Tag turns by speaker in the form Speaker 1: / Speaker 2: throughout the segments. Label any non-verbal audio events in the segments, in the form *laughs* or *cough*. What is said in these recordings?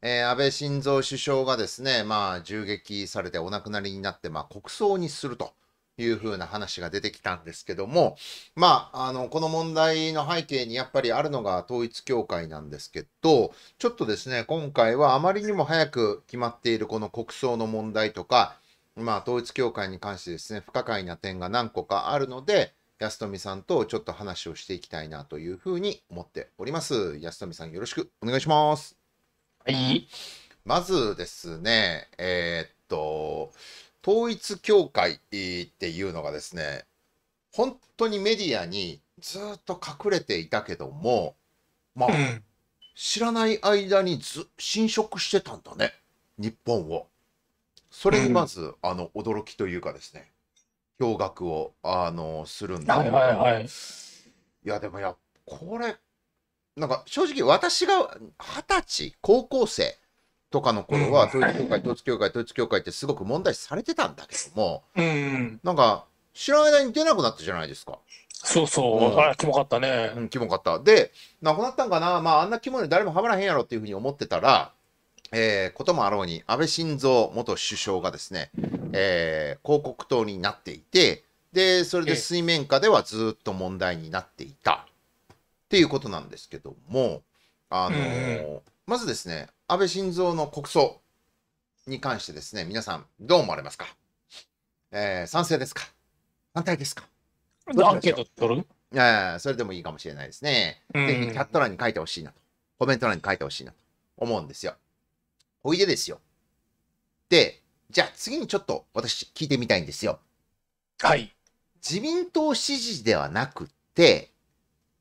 Speaker 1: えー、安倍晋三首相がですね、まあ、銃撃されてお亡くなりになって、まあ、国葬にするというふうな話が出てきたんですけども、まあ、あのこの問題の背景にやっぱりあるのが統一教会なんですけどちょっとですね今回はあまりにも早く決まっているこの国葬の問題とか、まあ、統一教会に関してですね不可解な点が何個かあるので安富さんとちょっと話をしていきたいなというふうに思っております。安富さんよろしくお願いします。はい。まずですね、えー、っと、統一教会っていうのがですね、本当にメディアにずっと隠れていたけども、まあ、うん、知らない間にず侵食してたんだね、日本を。それにまず、うん、あの驚きというかですね、驚愕をあのするんだけど、はいはいはい、いや、でもやこれなんか正直私が二十歳高校生とかの頃は、統一教会統一教会統一教会ってすごく問題視されてたんだけども、
Speaker 2: うん、
Speaker 1: なんか知らない間に出なくなったじゃないですか。そうそう、うん、あキモかったね。うん、キモかった。で、なくなったんかな、まあ、あんなキモに誰もはまらへんやろっていうふうに思ってたら、えー、こともあろうに、安倍晋三元首相がですね、えー、広告塔になっていて、で、それで水面下ではずっと問題になっていた。っていうことなんですけども、あのー、まずですね、安倍晋三の国葬に関してですね、皆さん、どう思われますか、えー、賛成ですか反対ですか
Speaker 2: アンケート取
Speaker 1: るえそれでもいいかもしれないですね。ぜひ、キャット欄に書いてほしいなと、コメント欄に書いてほしいなと思うんですよ。おいでですよ。で、じゃあ次にちょっと私聞いてみたいんですよ。はい。自民党支持ではなくて、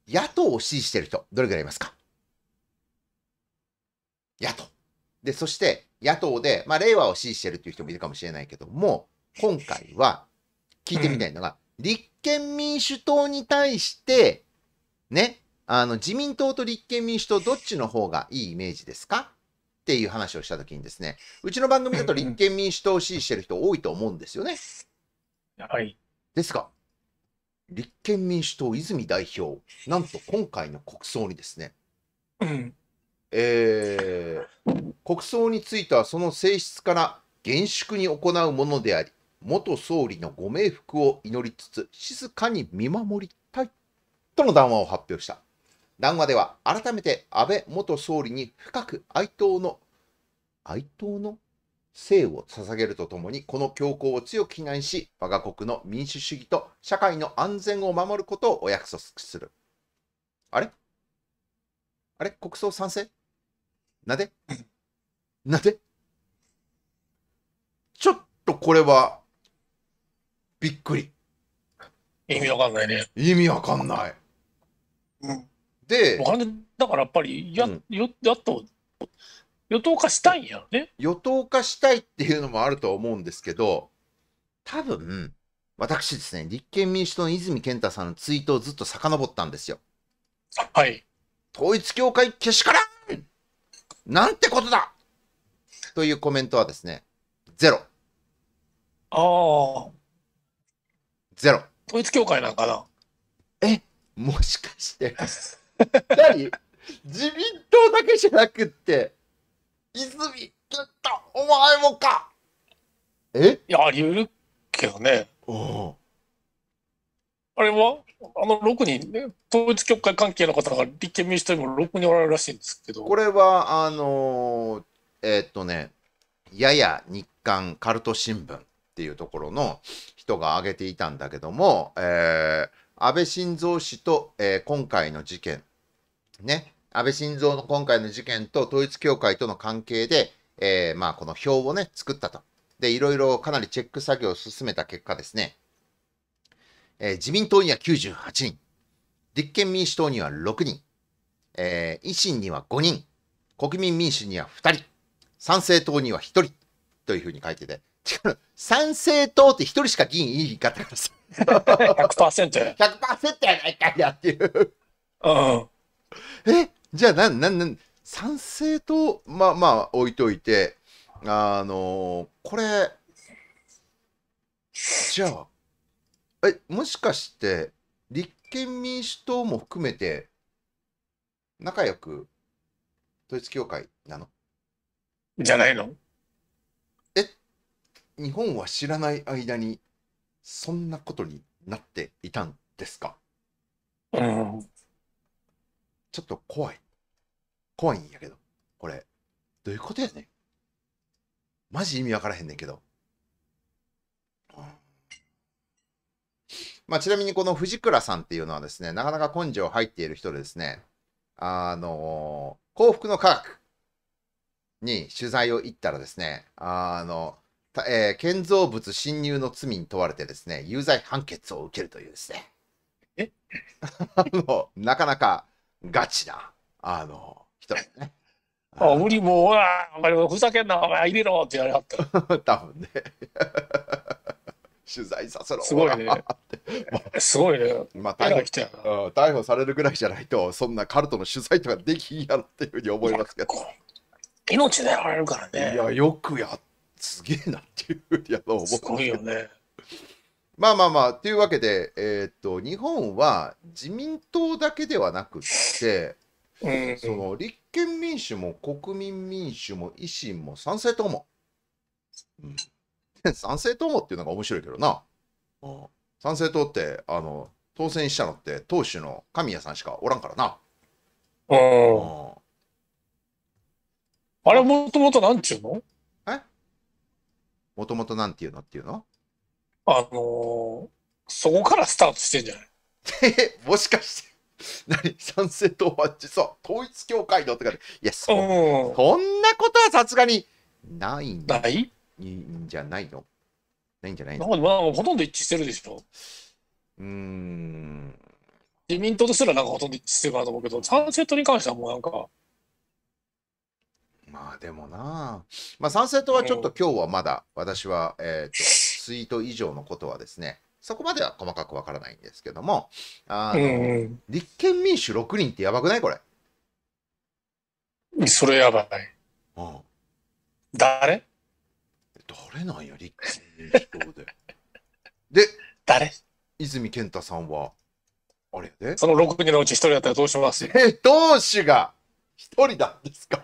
Speaker 1: 野党を支持している人、どれぐらいいますか野党。で、そして野党で、まあ、令和を支持しているという人もいるかもしれないけども、今回は聞いてみたいのが、うん、立憲民主党に対して、ね、あの、自民党と立憲民主党、どっちの方がいいイメージですかっていう話をしたときにですね、うちの番組だと立憲民主党を支持してる人多いと思うんですよね。はい。ですか立憲民主党泉代表、なんと今回の国葬にですね、うん、えー、国葬についてはその性質から厳粛に行うものであり、元総理のご冥福を祈りつつ、静かに見守りたいとの談話を発表した。談話では改めて安倍元総理に深く哀悼の哀悼の生を捧げるとともに、この教皇を強く非難し、我が国の民主主義と社会の安全を守ることをお約束する。あれあれ国葬賛成なでなでちょっとこれは、
Speaker 2: びっくり。意味わかんないね。意味わかんない。うん、で、だからやっぱりや、うん、やっと
Speaker 1: 与党化したいんやね。与党化したいっていうのもあると思うんですけど、多分、私ですね、立憲民主党の泉健太さんのツイートをずっと遡ったんですよ。はい。統一教会けしからんなんてことだというコメントはですね、ゼロ。ああ。ゼロ。統一教会なんかなえ、もしかして。何自民党だけじゃなくって、泉健太、お前もか
Speaker 2: えいや、ありうるけどね。おあれはあの6人、ね、統一教会関係の方が立憲民主党にも6人おられるらしいんですけど。
Speaker 1: これは、あのー、えー、っとね、やや日刊カルト新聞っていうところの人が挙げていたんだけども、えー、安倍晋三氏と、えー、今回の事件、ね、安倍晋三の今回の事件と統一教会との関係で、えー、まあ、この表をね、作ったと。で、いろいろかなりチェック作業を進めた結果ですね、えー、自民党には98人、立憲民主党には6人、えー、維新には5人、国民民主には2人、参政党には1人、というふうに書いてて、参政党って1人しか議員いい方からさ。100% *laughs* や。100%やないかいやっていううん。えじゃあ、なん、なん、なん、賛成と、まあまあ、置いといて、あのー、これ、じゃあ、え、もしかして、立憲民主党も含めて、仲良く、統一教会なのじゃないのえ、日本は知らない間に、そんなことになっていたんですかうん。ちょっと怖い。怖いんやけど、これ。どういうことやねん。マジ意味わからへんねんけど。まあ、ちなみにこの藤倉さんっていうのはですね、なかなか根性入っている人でですね、あのー、幸福の科学に取材を行ったらですね、あの、えー、建造物侵入の罪に問われてですね、有罪判決を受けるというですね。え *laughs* あの、
Speaker 2: なかなかガチな、あの、人ですね。*laughs* あ無理もう、お前、ふざけんな、お前、入れろって言われはった。*laughs* 多分ね。*laughs* 取材させろ。すごいね。すごいね。まあ、逮捕逮捕さ
Speaker 1: れるぐらいじゃないと、そんなカルトの取材とかできんやろっていうふうに思いますけど。
Speaker 2: 命狙われるから
Speaker 1: ね。いや、よくやすげえなっていうふうに思う。すごいよね。まあまあまあ、というわけで、えー、っと、日本は自民党だけではなくって、その立憲民主も国民民主も維新も賛成党も、うん、賛成党もっていうのが面白いけどな、賛成党ってあの当選したのって党首の神谷さんしかおらんからなあれ
Speaker 2: もともとなんちゅうのえ
Speaker 1: もともとなんていうのっていうのあ
Speaker 2: のそこからスタートしてんじゃない *laughs* もしかして、
Speaker 1: 何賛成党は実は統一教会のってか、いや、そ,、うん、そんなことはさすがにないんないんじゃないのないんじゃないのな
Speaker 2: んか、まあ、ほとんど一致してるでしょ。うん。自民党とすらなんかほとんど一致してるかなと思うけど、賛成党に関してはもうなんか。
Speaker 1: まあでもなまあ賛成党はちょっと今日はまだ、私は、えっ、ー、と、ツイート以上のことはですね、そこまでは細かくわからないんですけども、あの、立憲民主6人ってやばくないこれ。それやばい。うん、誰誰なんや、立憲民主党で。*laughs* で、誰泉健太さんは、あれでその6人のうち1人だったらどうしますえー、同が1人なんですか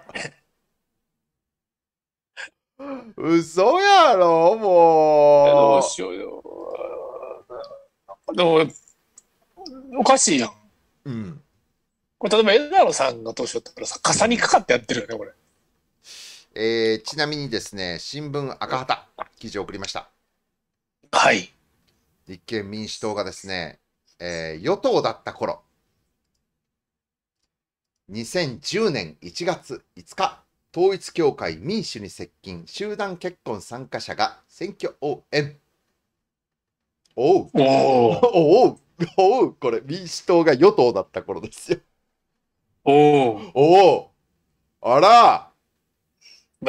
Speaker 1: 嘘やろもう。どうし
Speaker 2: ようよ。でも、おかしいやん。うん。これ、例えば、枝野さんが年取ったらさ、傘にかかってやってるよね、これ。
Speaker 1: えー、ちなみにですね、新聞赤旗、記事を送りました。はい。立憲民主党がですね、えー、与党だった頃、2010年1月5日、統一教会民主に接近集団結婚参加者が選挙応援おうおおうおうこれ民主党が与党だった頃ですよおおあら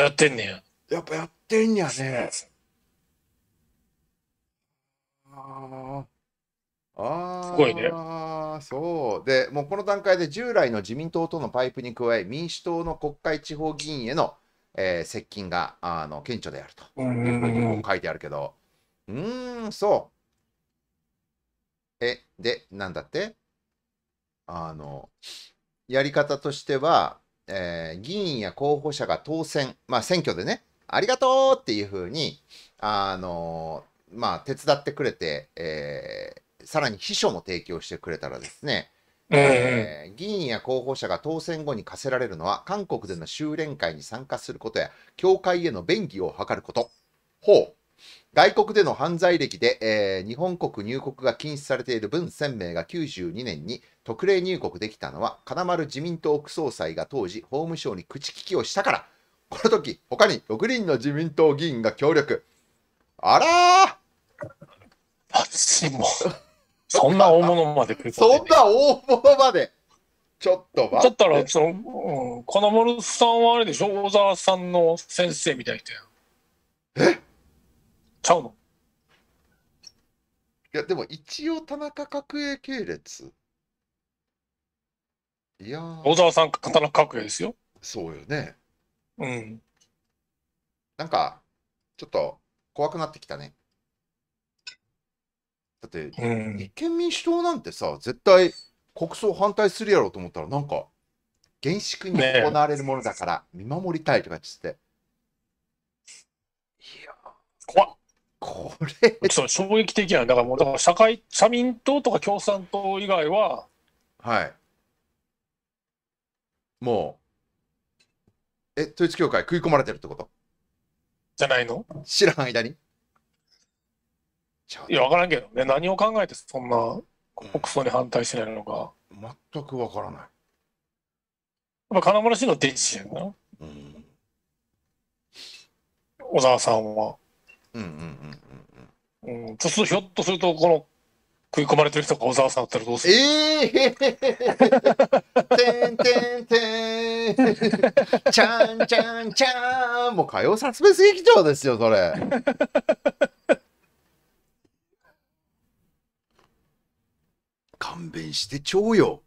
Speaker 1: やってんねや
Speaker 2: やっぱやってんやねああ
Speaker 1: あすごいね。そうでもうこの段階で従来の自民党とのパイプに加え民主党の国会地方議員への、えー、接近があの顕著であると
Speaker 2: うう
Speaker 1: 書いてあるけどうんそうえでなんだってあのやり方としては、えー、議員や候補者が当選まあ選挙でねありがとうっていうふうにあのまあ手伝ってくれて、えー、さらに秘書も提供してくれたらですね、
Speaker 2: え
Speaker 1: ー、議員や候補者が当選後に課せられるのは韓国での修練会に参加することや教会への便宜を図ることほう外国での犯罪歴で、えー、日本国入国が禁止されている文鮮明が92年に特例入国できたのは金丸自民党副総裁が当時法務省に口利きをしたからこの時他に6人の自民党議員が協力あらー
Speaker 2: もそんな大物までそんな大物まで。ちょっと待だったら、その、うん、金丸さんはあれでしょ小沢さんの先生みたいな人やん。えちゃうのいや、でも一応田中角栄系列。いや小沢さん、中角栄ですよ。そうよ
Speaker 1: ね。うん。なんか、ちょっと怖くなってきたね。だって、うん、立憲民主党なんてさ絶対国葬反対するやろうと思ったらなんか厳粛に行われるものだから見守りたいとかっ
Speaker 2: つって、ね、いや怖っこれそう衝撃的やだからもうだから社会社民党とか共産党以外はは
Speaker 1: いもうえ統一教会
Speaker 2: 食い込まれてるってことじゃないの知らん間にちゃういや分からんけどね何を考えてそんな国葬に反対しないのか、うん、全く分からないやっぱ金村氏の弟子やんな、うん、小沢さんはうんうんうんうんうん、ひょっとするとこの食い込まれてる人が小沢さんだったらどうするええて
Speaker 1: んてんてん。ちゃんちゃんちゃん。もう火曜サスペンス劇場ですよ、それ。勘弁してちょうよ。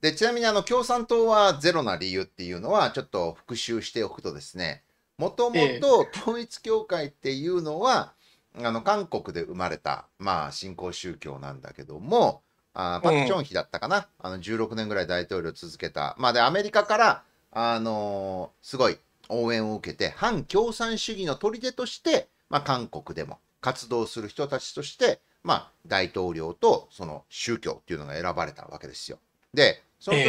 Speaker 1: で、ちなみにあの、共産党はゼロな理由っていうのは、ちょっと復習しておくとですね、もともと統一教会っていうのは、えあの、韓国で生まれた、まあ、新興宗教なんだけども、あパク・チョンヒだったかな、うん、あの16年ぐらい大統領続けた、まあ、でアメリカから、あのー、すごい応援を受けて反共産主義の砦として、まあ、韓国でも活動する人たちとして、まあ、大統領とその宗教っていうのが選ばれたわけですよ。で、その時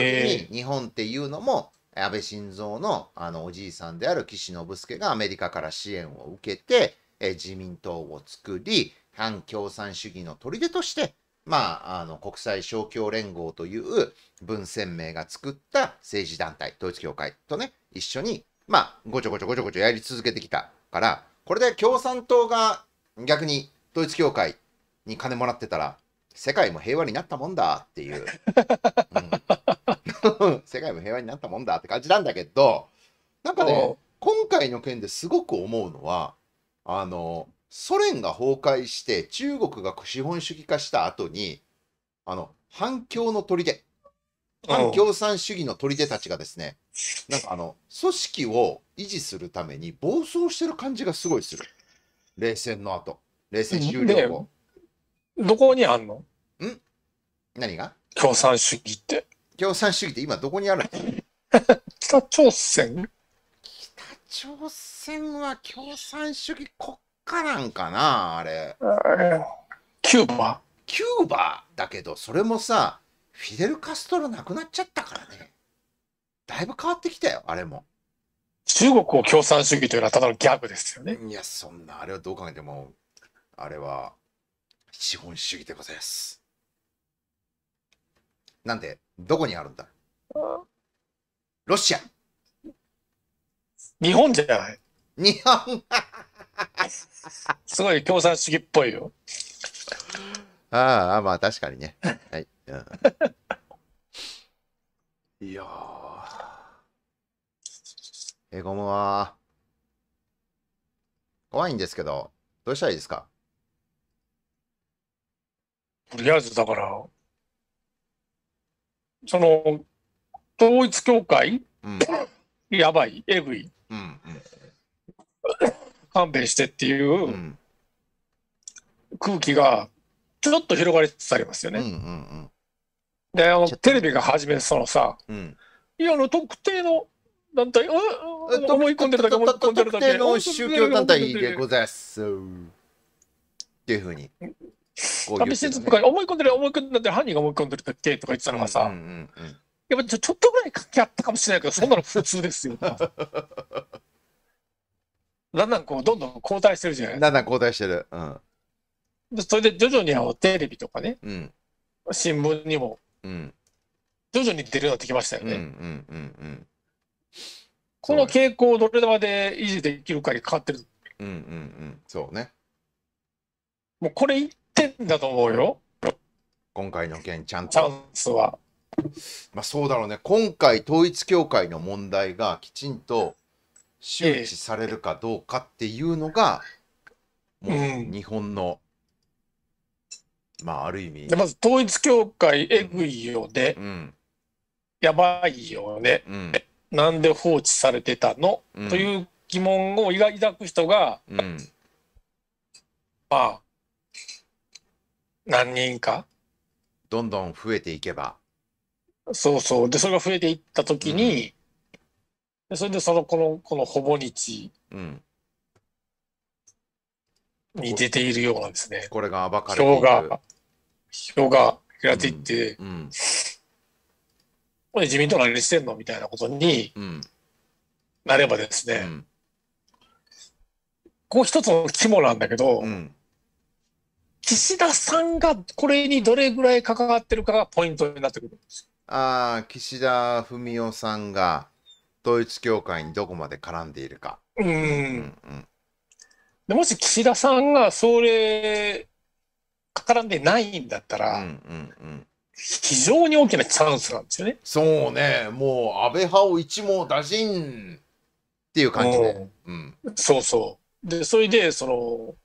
Speaker 1: に日本っていうのも、安倍晋三のあのおじいさんである岸信介がアメリカから支援を受けて、え自民党を作り、反共産主義の砦として、まあ、あの国際勝共連合という文鮮明が作った政治団体、統一教会とね、一緒に、まあ、ごちょごちょごちょごちょやり続けてきたから、これで共産党が逆に統一教会に金もらってたら世界も平和になったもんだっていう、うん、*laughs* 世界も平和になったもんだって感じなんだけどなんかね今回の件ですごく思うのはあのソ連が崩壊して中国が資本主義化した後にあの反共の砦反共産主義の砦たちがですねなんかあの組織を維持するために暴走してる感じがすごいする冷戦の後冷戦終了後。どこにあんのん何が共産主義って。共産主義って今どこにあるの *laughs* 北朝鮮北朝鮮は共産主義国家なんかなあれ。キューバキューバだけど、それもさ、フィデル・カストロ亡くなっちゃったからね。だいぶ変わってきたよ、あれも。
Speaker 2: 中国を共産主義というのはただのギャグですよね。いや、そんな、あれはどう考えても、あれは資本主義でございます。
Speaker 1: なんで、どこにあるんだロシア。
Speaker 2: 日本じゃない日本すごい共産主義っぽいよ。
Speaker 1: ああ、まあ確かにね。*laughs* はい。うん、いやえ、エゴムは、怖いんですけど、どうしたらいいです
Speaker 2: かとりあえずだから、その、統一教会、うん、やばい、えぐい、うんうん、勘弁してっていう空気がちょっと広がりつつありますよね。うんうんうん、であの、テレビが始めそのさ、うん、いや、あの特定の団体、思い込んでるだけ、思い込んでるだけ。特定の宗教団体でございます。っていうふうに。私説とか思い込んでる思い込んでる犯人が思い込んでるだけとか言ってたのがさ、うんうんうん、やっぱちょちょっとぐらい関係あったかもしれないけどそんなの普通ですよだんだんこうどんどん後退してるじゃないだんだん後退してる、うん、でそれで徐々にあのテレビとかね、うん、新聞にも、うん、徐々に出るようになってきましたよね、うんうんうんうん、この傾向をどれまで維持できるかに変わってるうんうんうんそうねもうこれ一だと思うよ。今回の件ちゃんチャン
Speaker 1: スは。まあそうだろうね。今回統一教会の問題がきちんと周知されるかどうかっていうのが、もうん日本の、まあある意味
Speaker 2: で、、まず統一教会えぐいよね。うん、やばいよね。うん、なんで放置されてたの、うんという疑問を抱く人が、うん、まあ、何人かどんどん増えていけばそうそうでそれが増えていった時に、うん、でそれでそのこのこのほぼ日に出ているようなんですね、うん、これが暴かれていが票が減らっていって、うん、これ自民党何してんのみたいなことになればですね、こう一つの肝なんだけど、うん岸田さんがこれにどれぐらい関わってるかがポイントになってくるんです
Speaker 1: ああ、岸田文雄さんが統一教会にどこまで絡んでいるか。
Speaker 2: うんうんでもし岸田さんがそれ絡んでないんだったら、うんうんうん、非常に大きなチャンスなんですよね。そうね、もう安倍派を一網打尽っていう感じで、うん、そうそう。で、それで、その、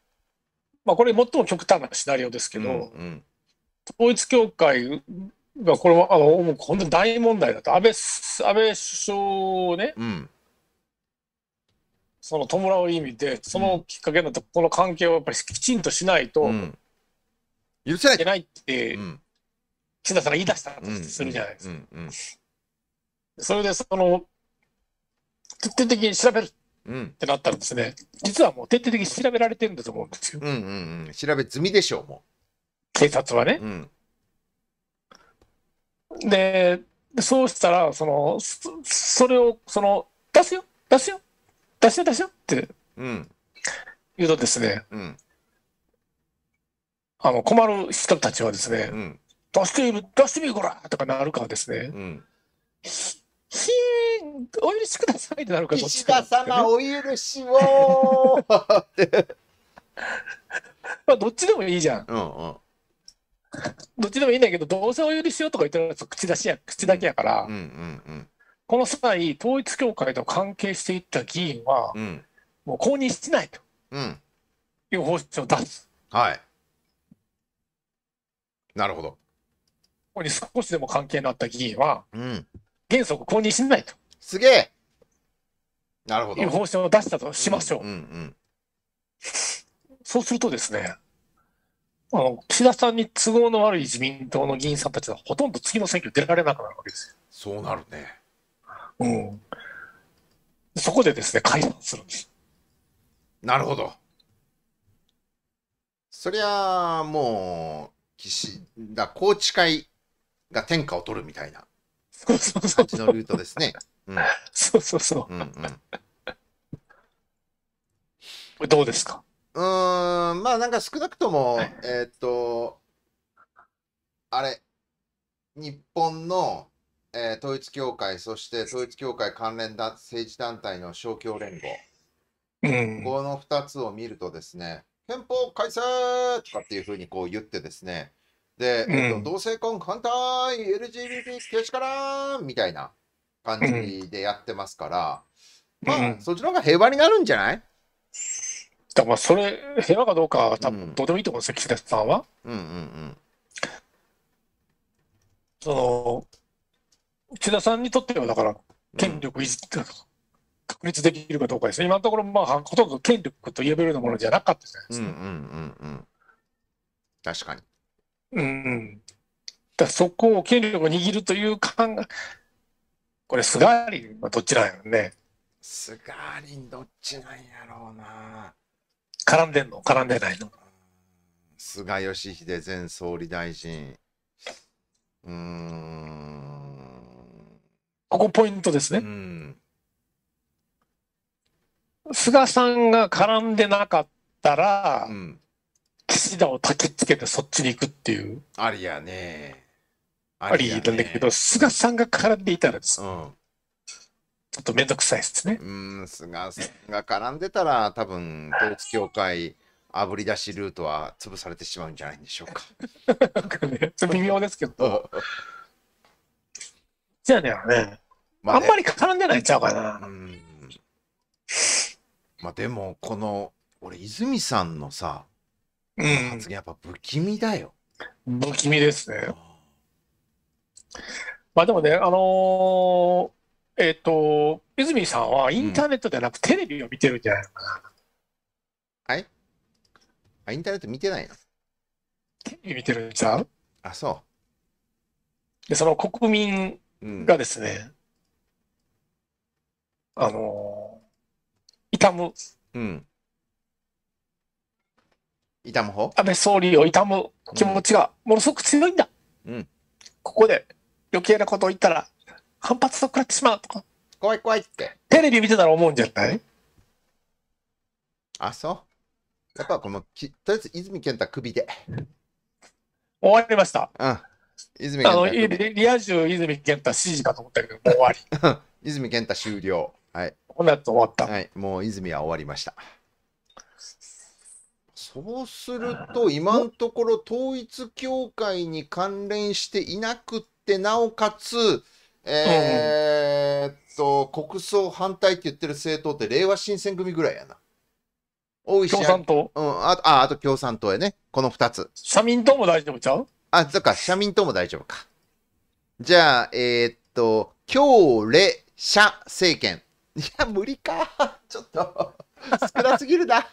Speaker 2: まあ、これ最も極端なシナリオですけど、うんうん、統一教会がこれはあのもう本当に大問題だと安倍安倍首相をね、うん、その弔う意味でそのきっかけのとこの関係をやっぱりきちんとしないと、うん、許せないいけないって、うん、岸田さんが言い出したとするじゃないですか。それでその徹底的に調べるうん、ってなったらですね、実はもう徹底的に調べられてるんだと思うんですよ。うんう
Speaker 1: んうん、調べ済みでしょう、もう。警察はね。う
Speaker 2: ん、で、そうしたら、その、それを、その、出すよ、出すよ、出すよ、出すよって、うん、言うとですね、うん、あの困る人たちはですね、うん、出してみる、出してみる、こらとかなるかはですね、うん、お許しくださいってなるから、岸田様、お許しを *laughs* まあ、どっちでもいいじゃん。うんうん、どっちでもいいんだけど、どうせお許しをとか言ってるやつ口出しや、口だけやから、うんうんうん、この際、統一教会と関係していった議員は、うん、もう公認してないと、うん、いう方針を出す。
Speaker 1: はい。なるほど。
Speaker 2: ここに少しでも関係のあった議員は、うん、原則公認しないと。すげえなるほど。いう方針を出したとしましょう。うんうんうんそうするとですね、あの岸田さんに都合の悪い自民党の議員さんたちはほとんど次の選挙出られなくなるわけですよ。そうなるね。うん。そこでですね、解散するんです。なるほど。
Speaker 1: そりゃあ、もう、岸田宏池会が天下を取るみたいなそうそうそう。ちのルートですね。ん、そうそうそう。うんうん、どうですかうん、まあなんか少なくとも、えっ、と、あれ、日本の、えー、統一教会、そして統一教会関連だ政治団体の勝共連合、うん、この2つを見るとですね、憲法改正とかっていうふうにこう言ってですね、で、えっと、うん、同性婚反対 LGBT けしからーみたいな感じでやってますから、
Speaker 2: うん、まあ、うん、そっちの方が平和になるんじゃないだからそれ平和かどうか多分どうでもいいと思うんですよ、岸田さんは。
Speaker 1: うんうんうん、
Speaker 2: その岸田さんにとってはだから権力維持、うん、確立できるかどうかですね今のところまあほとんど権力と言えるようなものじゃなかったじゃないですか。うんうんうんうん、確かにうん。だそこを権力を握るという考え、これ、菅林はどっちなんやろね。
Speaker 1: 菅林どっちなんやろうな。
Speaker 2: 絡んでんの絡んでないの
Speaker 1: 菅義偉前総理大臣。うーん。
Speaker 2: ここポイントですね。うん、菅さんが絡んでなかったら、うん騎士団を焚きつけてそっちに行くっていう。ありやね。あり、なんだけど、菅さんが絡んでいたらです、うん、ちょっとめんどくさいですね。
Speaker 1: うん、菅さんが絡んでたら、多分統一教会、あぶり出しルートは潰されてしまうんじゃないんでしょうか。かね、微妙ですけど。じゃあね、ねまあ、あんまり絡んでないちゃうかな。うん、まあでも、この、俺、泉さんのさ、
Speaker 2: 発言やっぱ不気味だよ。不気味ですね。まあでもね、あのー、えっ、ー、と、泉さんはインターネットではなくテレビを見てるんじゃないのかな。うん、はいあ、インターネット見てないのテレビ見てるんちゃうあ、そう。で、その国民がですね、うん、あのー、痛む。うん。痛む方安倍総理を痛む気持ちがものすごく強いんだ。うん。ここで余計なことを言ったら反発を食らってしまうとか。怖い怖いって。テレビ見て
Speaker 1: たら思うんじゃないあ、そう。やっぱこのき、とりあえず泉健太首で。終わりました。うん。泉健太。あの、リア充泉健太指示かと思ったけど、もう終わり。*laughs* 泉健太終了。はい。こなやつ終わった。はい。もう泉は終わりました。そうすると、今のところ統一教会に関連していなくって、なおかつ、えー、っと、国葬反対って言ってる政党って、れいわ新選組ぐらいやな。大石共産党うん、あと、あ、あと共産党やね。この2つ。社民党も大丈夫ちゃうあ、そっか、社民党も大丈夫か。じゃあ、えー、っと、強れ、社政権。いや、無理か。ちょっと、少なすぎるな。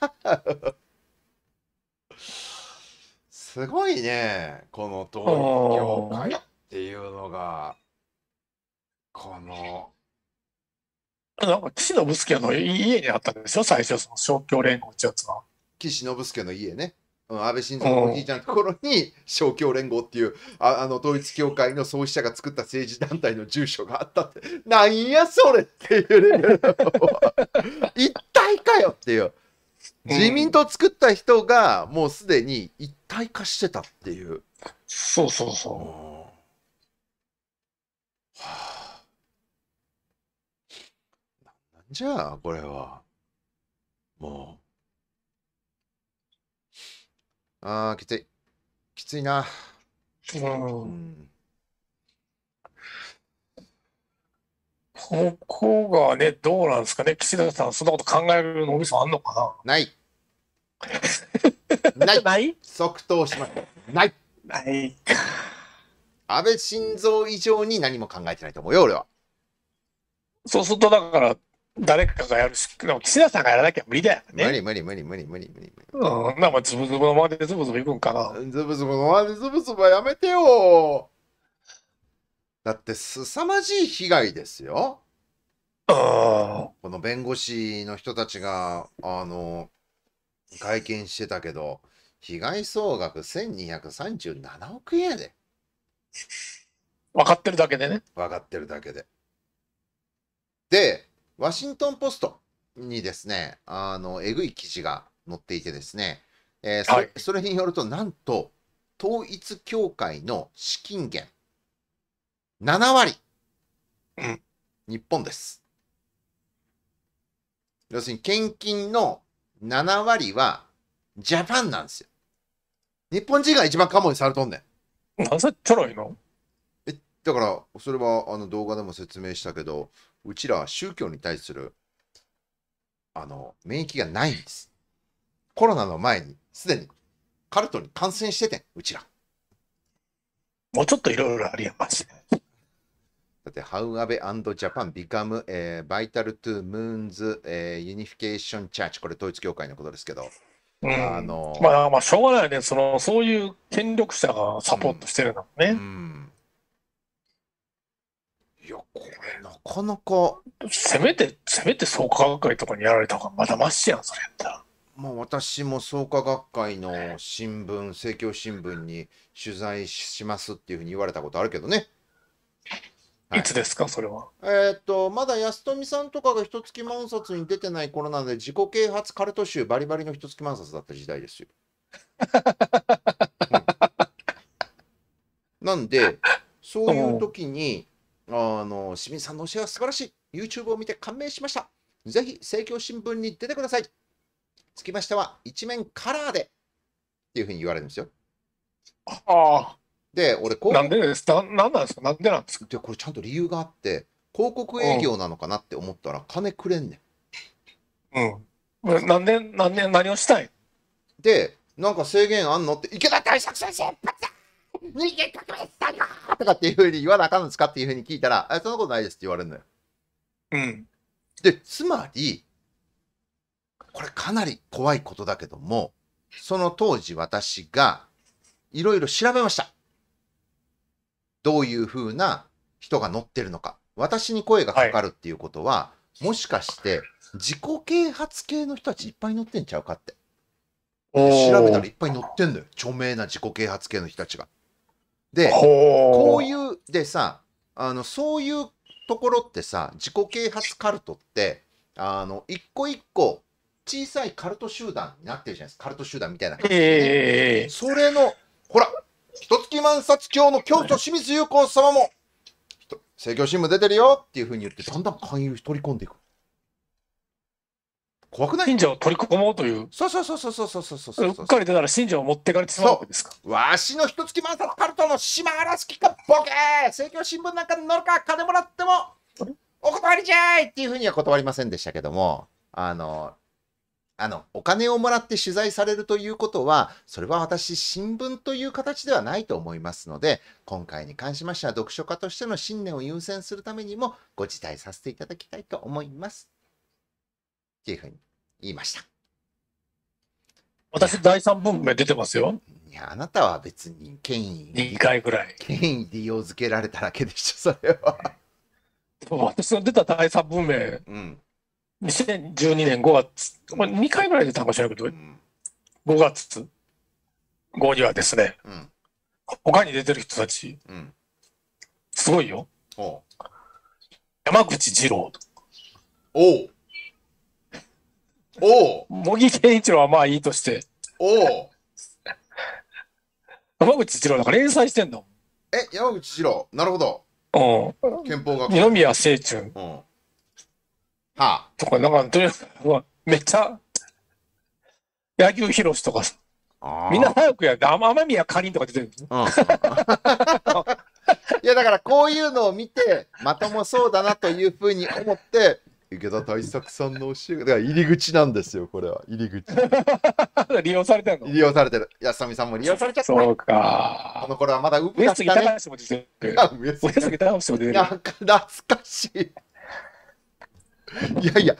Speaker 1: すごいねこの統一教会っていう
Speaker 2: のがこの。なんか岸信介の家にあったんでしょ最初その勝共連合ってやつは。岸信介の家ね。
Speaker 1: うん、安倍晋三のおじいちゃんのところに勝共連合っていうああの統一教会の創始者が作った政治団体の住所があったってなんやそれっていうレベル *laughs* 一体かよっていう自民党作った人がもうすでに一体化してたっていう。そうそうそう。はあ、なんじゃあ、これは。もう。ああ、きつい。きついな。うん。
Speaker 2: ここがね、どうなんですかね、岸田さん、そんなこと考える脳みそあんのかなない。ないない即答します。ないないか。安倍晋
Speaker 1: 三以上に何も考えてないと
Speaker 2: 思うよ、俺は。そうすると、だから、誰かがやるし、でも岸田さんがやらなきゃ無理だよね。無理無理無理無理無理無理無理。うん、なんかズブズブのままでズブズブい
Speaker 1: くんかな。ズブズブのままでズブズブはやめてよ。だって凄まじい被害ですよ。この弁護士の人たちが、あの、会見してたけど、被害総額1237億円やで。分かってるだけでね。分かってるだけで。で、ワシントン・ポストにですね、あの、えぐい記事が載っていてですね、えーそれ、はい、それによると、なんと、統一教会の資金源、7割、うん、日本です。要するに、献金の7割はジャパンなんですよ。日本人が一番カモにされとんねん。なぜちょろいのえ、だから、それはあの動画でも説明したけど、うちらは宗教に対するあの免疫がないんです。コロナの前にすでにカルトに感染しててん、うちら。もうちょっといろいろありやます。だって、How Abe and Japan Become、えー、Vital to Moon's、えー、Unification Church、これ統一教会のことですけど、
Speaker 2: あのまあまあ、しょうがないねその、そういう権力者がサポートしてるのね。うん、うん、いや、これ、なかなか。せめて、せめて創価学会とかにやられた方がまだましやん、それやったら。
Speaker 1: まあ、私も創価学会の新聞、政教新聞に取材しますっていうふうに言われたことあるけどね。
Speaker 2: いつですか、それは。
Speaker 1: えっと、まだ安富さんとかが一月万冊に出てない頃なので、自己啓発カルト集バリバリの一月万冊だった時代ですよ。*laughs* うん、なんで、そういう時に、あの、清水さんの教えは素晴らしい。YouTube を見て感銘しました。ぜひ、政教新聞に出てください。つきましては、一面カラーで。っていうふうに言われるんですよ。ああ。で、俺、広告なんでですななんなんですかなんでなんですかで、これちゃんと理由があって、広告営業なのかなって思ったら、金くれんねん。うん。なんで、なんで、何をしたいで、なんか制限あんのって、池田大作先生、パッ人間革命したんだとかっていうふうに言わなあかんのですかっていうふうに聞いたら、え、そんなことないですって言われるのよ。うん。で、つまり、これかなり怖いことだけども、その当時私がいろいろ調べました。どういうふうな人が乗ってるのか私に声がかかるっていうことは、はい、もしかして自己啓発系の人たちいっぱい乗ってんちゃうかって
Speaker 2: 調べたらいっぱ
Speaker 1: い乗ってんのよ著名な自己啓発系の人たちが。でこういうでさあのそういうところってさ自己啓発カルトってあの一個一個小さいカルト集団になってるじゃないですかカルト集団みたいな感じで、ね、えー、それのほら一月万冊教の教祖清水裕子様も、政教新聞出てるよっていうふうに言って、だんだん勧誘取り込んでいく。
Speaker 2: 怖くない信者を取り込もうという。そうそうそうそうそうそうそうそうう。っかり出たら信者を持ってかれてしまうわけですか。
Speaker 1: わしの一月万冊カルトの島嵐きかボケー政教新聞なんか乗るか金もらってもお断りじゃいっていうふうには断りませんでしたけども、あの、あの、お金をもらって取材されるということは、それは私、新聞という形ではないと思いますので、今回に関しましては、読書家としての信念を優先するためにも、ご辞退させていただきたいと思います。っていうふうに言いました。私、第3文明出てますよ。いや、あなたは別に権威。2回ぐらい。権威利用づけられただ
Speaker 2: けでしょ、それは。私の出た第3文明。うん2012年5月、まあ、2回ぐらいで単語しないけど、うん、5月後にはですね、うん、他に出てる人たち、うん、すごいよ。山口二郎。おおお茂木健一郎はまあいいとして。お山口二郎なんか連載してんの。
Speaker 1: え、山口二郎。なるほど。うん。
Speaker 2: 憲法学二宮清春。うん。はあ、とか、なんか、とりあえず、めっちゃ、野球広しとか、みんな早くやる。雨宮かりんとか出てるんです *laughs* いや、だから
Speaker 1: こういうのを見て、まともそうだなというふうに思って、
Speaker 2: 池田大作さ
Speaker 1: んの教えだから入り口なんですよ、これは。入り口。*laughs* 利用されてるの利用されてる。安富さんも利用されちゃった。そうか。この頃はまだウ上杉も出てる。上杉高橋も出てる。なんか懐かしい。いやいや、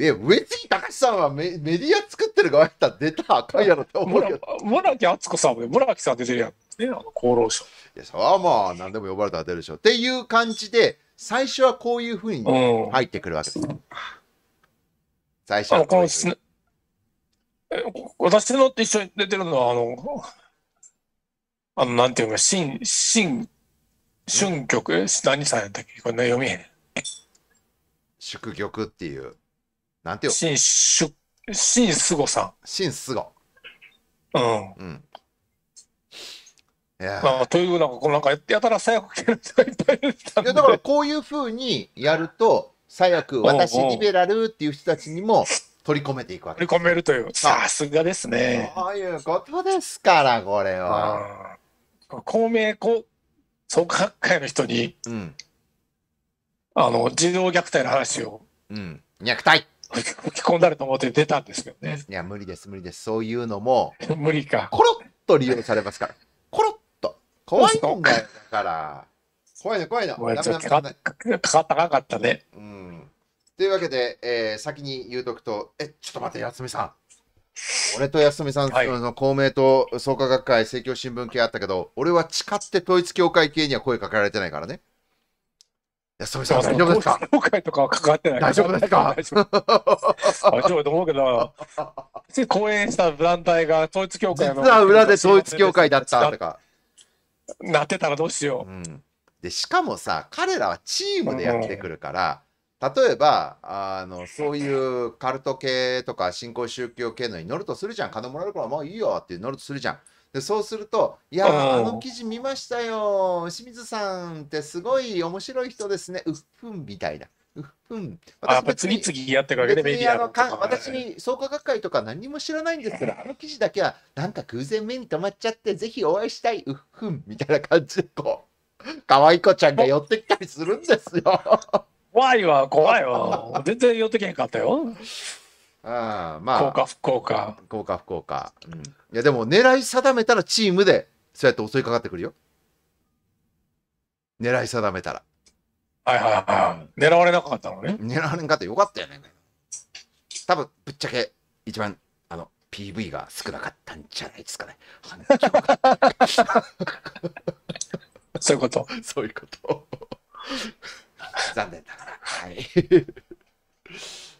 Speaker 1: え、上杉隆さんはメメディア作ってる側やったら出たらあかんやろって思うけど。村木敦子さんも村木さん出てるやん。ね、あの厚労省。いや、そはまあ、何でも呼ばれたら出るでしょ。っていう感じで、最初はこういうふうに入ってくるわけです。うん、
Speaker 2: 最初はこういうふうに。私のって一緒に出てるのは、あの、あの、なんていうか、新、新、春曲、何さんやったっけこれ、ね、読みへん。祝玉っていう、なんていうしんしゅ、しんすごさん。しんすご。うん。
Speaker 1: うん。いやま
Speaker 2: あ、というなんか、こうなんかやたら最悪系の人がいっ
Speaker 1: ぱいいるいやだからこういうふうにやると、最悪、私リベラルっていう人たちにも取り込めていくわけ取り込めるという。さすがで
Speaker 2: すね。そういうことですから、これは。公明公、創価学会の人に、うん、あの、児童虐待の話を。うん。虐待
Speaker 1: 吹き込んだると思って出たんですけどね。いや、無理です、無理です。そういうのも、無理か。コロッと利用されますから。コロッと。怖いんだから。怖いな、怖いな。怖いな、かか
Speaker 2: ったかかったね。う
Speaker 1: ん。というわけで、えー、先に言うとくと、え、ちょっと待って、安みさん。俺と安住さん、はい、の公明党創価学会、政教新聞系あったけど、俺は誓って統一教会系には声かけられてないからね。さ大丈夫ですか
Speaker 2: 業界とかは関わってない大丈夫ですか *laughs* 大丈夫。大丈夫と思うけど、講 *laughs* 演した団体が統一教会の。実は裏で統一教会だったとか。なってたらどうしよう。うん、で、し
Speaker 1: かもさ、彼らはチームでやってくるから、うん、例えばあの、そういうカルト系とか新興宗教系のに乗るとするじゃん。金もらえるから、もういいよって乗るとするじゃん。でそうすると「いやあの記事見ましたよ清水さんってすごい面白い人ですねうっふん」みたいな。うっふん私やっぱ次々やってくわけでメディアの私に創価学会とか何も知らないんですけど、あの記事だけはなんか偶然目に留まっちゃって、ぜひお会いしたい、うっふんみたいな感じでこう、い子ちゃんが寄ってきたりするんですよ。怖いわ、怖いわ。*laughs* 全然寄ってけへんかったよ。ああ、まあ。効果不効果。効果不効果。うん。いや、でも狙い定めたらチームで、そうやって襲いかかってくるよ。狙い定めたら。
Speaker 2: はいはいはい。狙われなかったのね。
Speaker 1: 狙われなかったよかったよね。多分、ぶっちゃけ、一番、あの、PV が少なかったんじゃないですかね。*laughs* そういうこと。*laughs* そういうこ
Speaker 2: と。*laughs* 残念ながら。はい。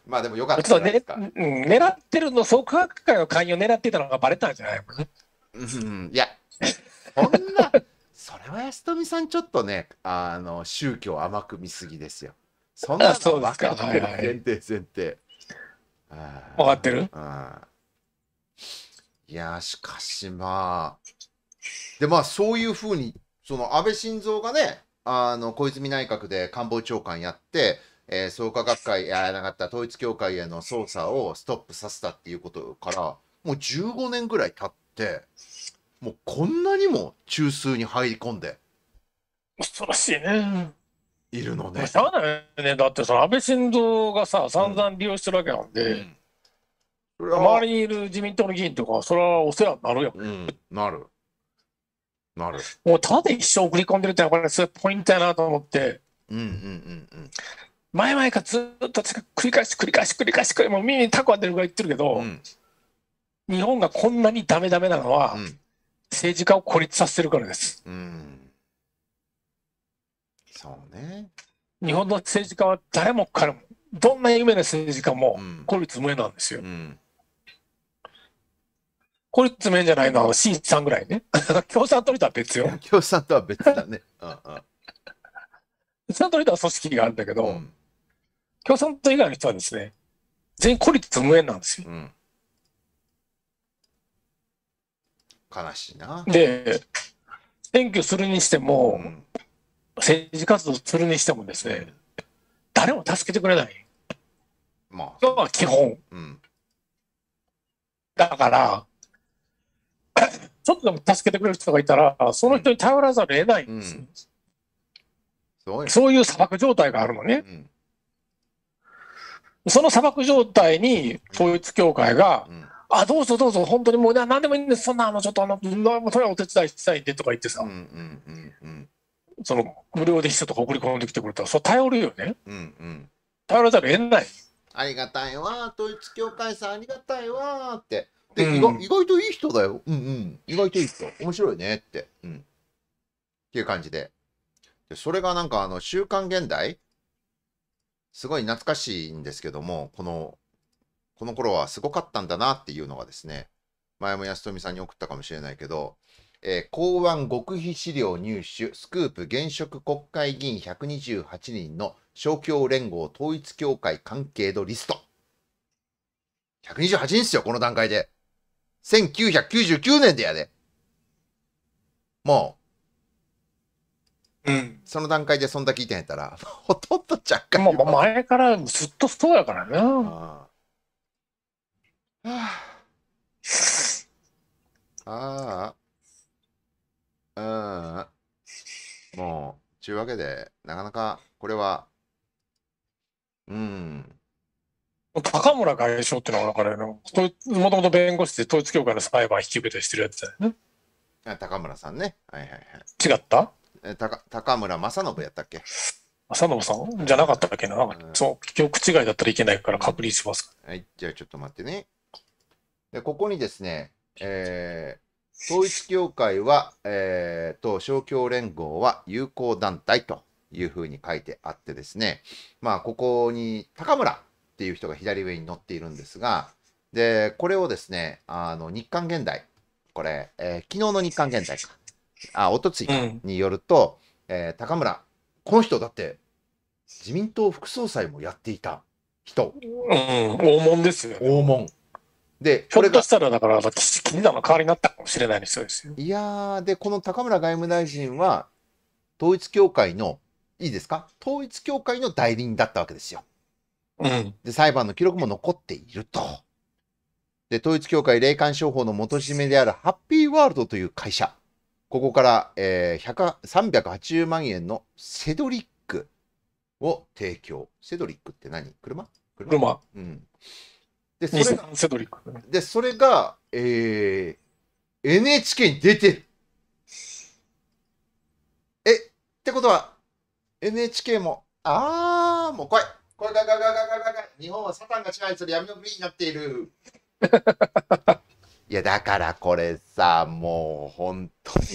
Speaker 2: まあでもよかったですか。ね、狙ってるの、創価学会の会員を狙ってたのがバレたんじゃないの
Speaker 1: ね。いや、そんな、*laughs* それは安富さん、ちょっとね、あの宗教甘く見すぎですよ。そんなの分かってはいはい、前提前提。分かってるいや、しかしまあ、で、まあそういうふうに、その安倍晋三がね、あの小泉内閣で官房長官やって、えー、創価学会やらなかった統一教会への捜査をストップさせたっていうことからもう15年ぐらい経ってもうこんなにも中枢に入り込んで
Speaker 2: 恐ろしいねいるのねしゃあないねだってさ安倍晋三がさ散々利用してるわけなんで、うんうん、周りにいる自民党の議員とかそれはお世話になるよ、うん、なるなるもうただで一生送り込んでるってのはこれすごいポイントやなと思ってうんうんうんうん前々からずっと繰り返し繰り返し繰り返し繰り返し、もう耳にタコ当てるぐらい言ってるけど、うん、日本がこんなにダメダメなのは、うん、政治家を孤立させてるからです。うん、そうね。日本の政治家は誰も彼も、どんな有名な政治家も孤立無縁なんですよ。孤立無援じゃないのは、新さんぐらいね。*laughs* 共産党とは別よ。共産とは別だね。共産党とは組織があるんだけど、うん共産党以外の人はですね、全員孤立無縁なんですよ。うん、悲しいな。で、選挙するにしても、うん、政治活動するにしてもですね、誰も助けてくれない。まあ。基本。うん、だから、ちょっとでも助けてくれる人がいたら、その人に頼らざるを得ないんですうん、そういう砂漠状態があるのね。うんその砂漠状態に統一教会が、うん、あどうぞどうぞ、本当にもうなんでもいいんです、そんなあのちょっとあの、とれはお手伝いしたいんでとか言ってさ、うんうんうんうん、その無料で秘書とか送り込んできてくれたら、そ頼るよね、うんうん、頼らざるを得ない。
Speaker 1: ありがたいわ、統一教会さん、ありがたいわって。で、うん、意外といい人だ
Speaker 2: よ、うんうん、
Speaker 1: 意外といい人、面白いねって、うん、っていう感じで。でそれがなんか、あの、週刊現代すごい懐かしいんですけども、この、この頃はすごかったんだなっていうのがですね、前も安富さんに送ったかもしれないけど、えー、公安極秘資料入手、スクープ現職国会議員128人の勝共連合統一協会関係度リスト。128人っすよ、この段階で。1999年でやで。もう、うん、その段階でそんだけ聞いてんやったら、*laughs* ほとんど若干。もう前からずっとそうやからな。はあ、ああ。うん。もう、ちゅうわけ
Speaker 2: で、なかなか、これは、うん。高村外相ってのは、だからもともと弁護士で統一教会の裁判引き受けてしてるやつだよね。高村さんね。はいはいはい。違ったえ高高村正信やったっけ正信さんじゃなかったっけな、うん、そう記憶違いだったらいけないから確認し
Speaker 1: ます、はいじゃあちょっと待ってねでここにですね、えー、統一教会は、えー、と勝共連合は友好団体というふうに書いてあってですねまあここに高村っていう人が左上に載っているんですがでこれをですねあの日刊現代これ、えー、昨日の日刊現代かあ、おとついによると、うん、えー、高村、この人だって自民党副総裁もやっていた人。う
Speaker 2: ん、黄門ですよ、ね。黄門。で、ひょっとしたらだから、岸田の代わりになったかもしれないそうです
Speaker 1: よ。いやで、この高村外務大臣は、統一教会の、いいですか、統一教会の代理人だったわけですよ。うん、で、裁判の記録も残っていると。で、統一教会霊感商法の元締めであるハッピーワールドという会社。ここから、えー、380万円のセドリックを提供。セドリックって何車車。うん。で、それが、セドリック。で、それが、えー、NHK に出てる。え、ってことは、NHK も、あー、もう怖い。これが日本はサタンが支配する闇の国になっている。*laughs* いや、だからこれさ、もう本当に、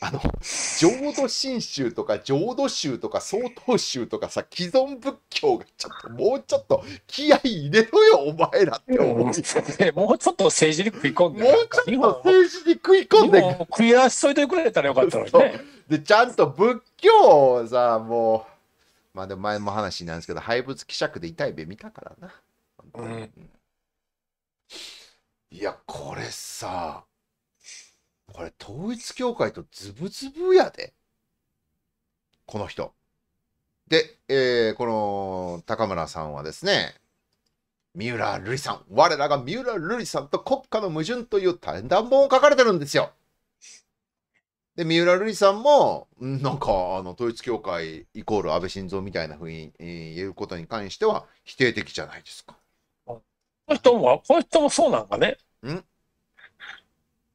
Speaker 1: あの、浄土真宗とか浄土宗とか曹洞宗とかさ、既存仏教がちょっと、もうちょっと気合い入れろよ、お前らって思う。もうちょっと政治に食い込んで。もうちょっと政治に食い込んで。食い合わせといてくれたらよかったのにね。で、ちゃんと仏教をさ、もう、まあでも前も話なんですけど、廃仏希釈で痛い目見たからな。うんいや、これさ、これ統一教会とズブズブやで。この人。で、えー、この高村さんはですね、三浦瑠麗さん、我らが三浦瑠麗さんと国家の矛盾という短本を書かれてるんですよ。で、三浦瑠麗さんも、なんか、あの、統一教会イコール安倍晋三みたいなふうに言うことに関しては否定的じゃないですか。
Speaker 2: この人も、この人もそうなんかね。ん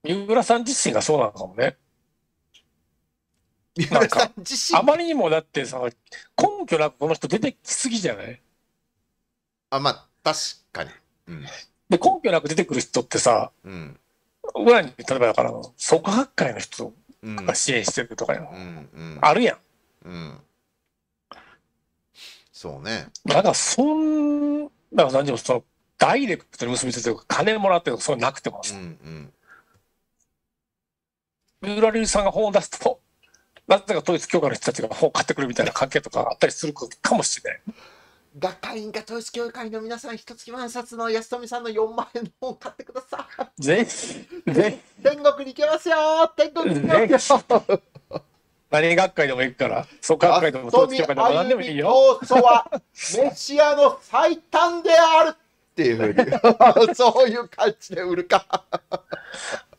Speaker 2: 三浦さん自身がそうなのかもね。三浦さん自身あまりにもだってさ、根拠なくこの人出てきすぎじゃないあ、まあ、確かに。うん、で、根拠なく出てくる人ってさ、うん、裏に、例えばだから、即発会の人が支援してるとか、よ。んうん、あるやん。うん。そうね。だから、そんな、何でもその、ダイレクトに結びついてる金もらってるそれなくてもさ、うんうん、三浦龍さんが本を出すとなぜか統一教会の人たちが本を買ってくるみたいな関係とかあったりするかもしれない。
Speaker 1: 学会員が統一教会の皆さん、一月万冊の安富さんの4万円の本を買ってくださ
Speaker 2: い。ぜひ、
Speaker 1: ぜひ。天国に行けますよ天国に行けま
Speaker 2: すよ何学会でも行くから、そう学会でも統一教会でも何でもいいよ。そうは、
Speaker 1: メシアの最短であるっ
Speaker 2: ていうふうに *laughs* そういう感じで売るか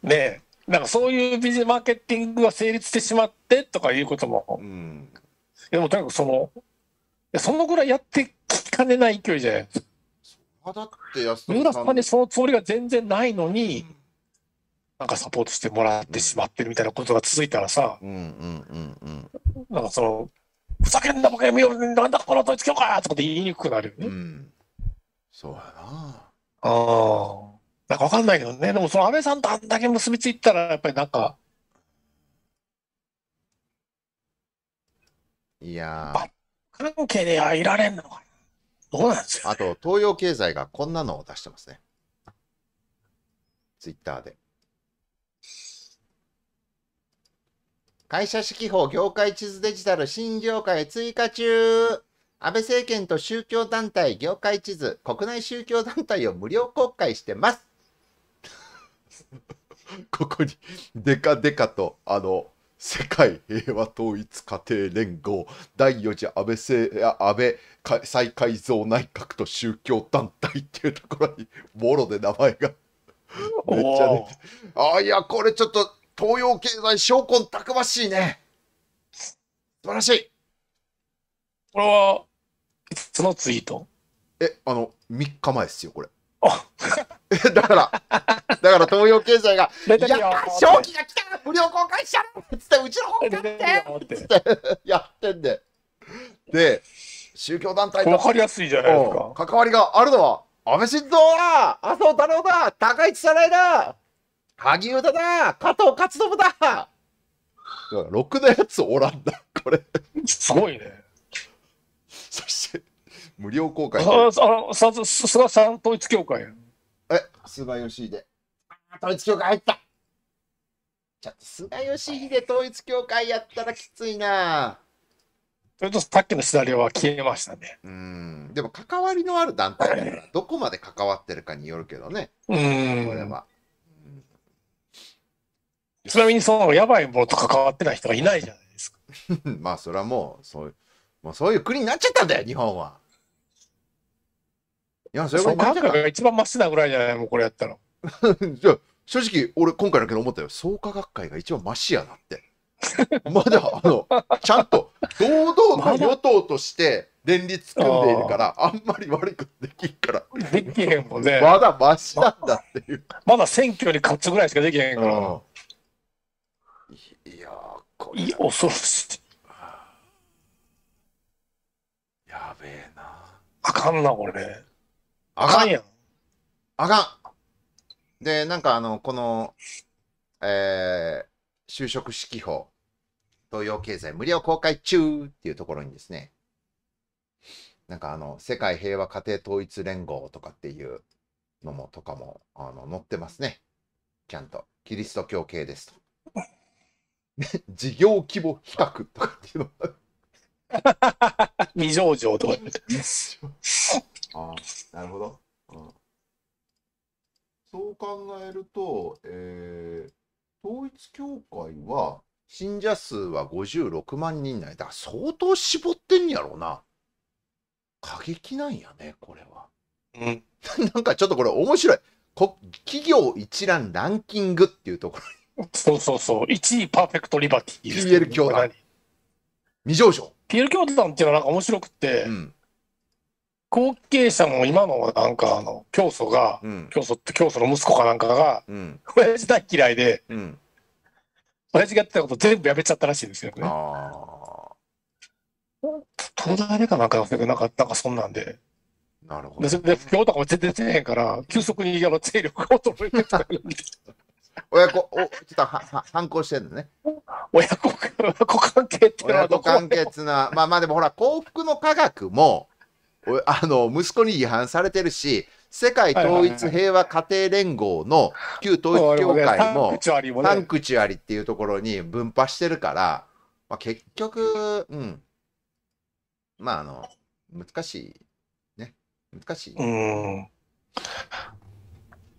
Speaker 2: ねえなんかそういうビジネスマーケティングが成立してしまってとかいうことも、うん、でもとにかくそのそのぐらいやってきかねない勢いじゃないですか。だっ村さんにそのつもりが全然ないのに、うん、なんかサポートしてもらってしまってるみたいなことが続いたらさ、なんかそのふざけんなボケ見よなんだこの統一教会とかって言いにくくなるよね。うんそうやな。ああ。なんかわかんないけどね。でもその安倍さんとあんだけ結びついたら、やっぱりなんか、
Speaker 1: いやー
Speaker 2: 関係ではいられんのか
Speaker 1: どうなんですか、ね、あと、東洋経済がこんなのを出してますね。ツイッターで。会社指揮法業界地図デジタル新業界追加中安倍政権と宗教団体、業界地図、国内宗教団体を無料公開してます。*laughs* ここに、デカデカと、あの、世界平和統一家庭連合、第4次安倍政安倍再改造内閣と宗教団体っていうところに、ボロで名前が。めっちゃね。あ、いや、これちょっと、東洋経済、昇魂たくましいね。素晴らしい。これはそのツイートえあの3日前ですよこれだからだから東洋経済が「いや正気が来たら無料公開しちゃう!」っつって「うちの本買って!」っつってやってんでで宗教団体とかりやすいじゃないですか関わりがあるのは安倍晋三だ麻生太郎だ高市早苗だ萩生田だ加藤勝信だろくなやつおらんだこれすごいね無料公開。菅さん統一教会え、菅義偉。統一教会入った。ちょっと菅義偉統一教会やったらきついな。それとさっきのシナリオは消えましたね。うん。でも関わりのある団体だから、どこまで関わってるかによるけどね。うん。これは。ちなみにそのやばいものと関わってない人がいないじゃないですか。*laughs* まあそれはもうそういう、もうそういう国になっちゃったんだよ、日本は。いや、それが感覚が一番マシなぐらいじゃないもうこれやったら。*laughs* じゃ正直、俺、今回だけ思ったよ。創価学会が一番マシやなって。*laughs* まだ、あの、ちゃんと、堂々と与党として連立組んでいるから、あんまり悪くできんから。できへ
Speaker 2: んもんね。まだマシなんだっていう。まだ選挙に勝つぐらいしかできへんから。いやこれ。恐ろしい。やべえな。あかんな、これ。あかんやん。
Speaker 1: あかん。で、なんかあの、この、えー、就職指揮法、東洋経済無料公開中っていうところにですね、なんかあの、世界平和家庭統一連合とかっていうのも、とかも、あの、載ってますね。ちゃんと。キリスト教系ですと。*laughs* 事業規模比較とかっていうの
Speaker 2: *laughs* 未上場とか。*laughs* あなるほど。うん、
Speaker 1: そう考えると、えー、統一教会は信者数は56万人内だ。相当絞ってんやろうな。過激なんや
Speaker 2: ね、これは。
Speaker 1: うん、*laughs* なんかちょっとこれ面白い。こ企業一覧ランキングっていうところそ
Speaker 2: うそうそう。1位パーフェクトリバティ。PL 教団。未上昇。PL 教団っていうのはなんか面白くて、うん、後継者も今のなんかあの教祖が、うん、教祖って教祖の息子かなんかが、うん、親父大嫌いで、うん、親父がやってたこと全部やめちゃったらしいんですよね。東大でかなんかなんかなんかそんなんで。なるほど。それで不況とかも全然せえへんから、急速にあの勢力が衰えてた親子、おちょっとはは
Speaker 1: 反抗してるのね。親子親子関係っていうのは親子関係っていうのは、まあまあでもほら、幸福の科学も、*laughs* あの息子に違反されてるし、世界統一平和家庭連合の旧統一教会もサンクチュアリっていうところに分派してるから、まあ、結局、うん、まああの難しいね難しい。うん